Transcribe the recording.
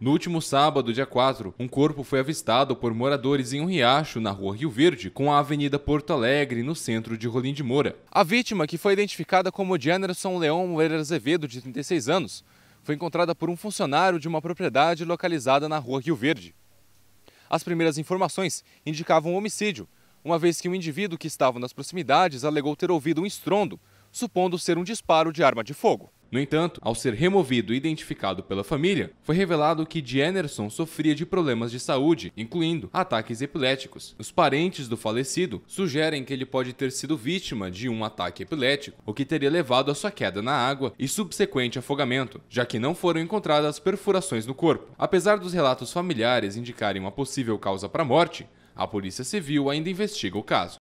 No último sábado, dia 4, um corpo foi avistado por moradores em um riacho na rua Rio Verde, com a Avenida Porto Alegre, no centro de Rolim de Moura. A vítima, que foi identificada como Janderson Leão Moreira Azevedo, de 36 anos, foi encontrada por um funcionário de uma propriedade localizada na rua Rio Verde. As primeiras informações indicavam um homicídio, uma vez que um indivíduo que estava nas proximidades alegou ter ouvido um estrondo, supondo ser um disparo de arma de fogo. No entanto, ao ser removido e identificado pela família, foi revelado que Jennerson sofria de problemas de saúde, incluindo ataques epiléticos. Os parentes do falecido sugerem que ele pode ter sido vítima de um ataque epilético, o que teria levado à sua queda na água e subsequente afogamento, já que não foram encontradas perfurações no corpo. Apesar dos relatos familiares indicarem uma possível causa para a morte, a Polícia Civil ainda investiga o caso.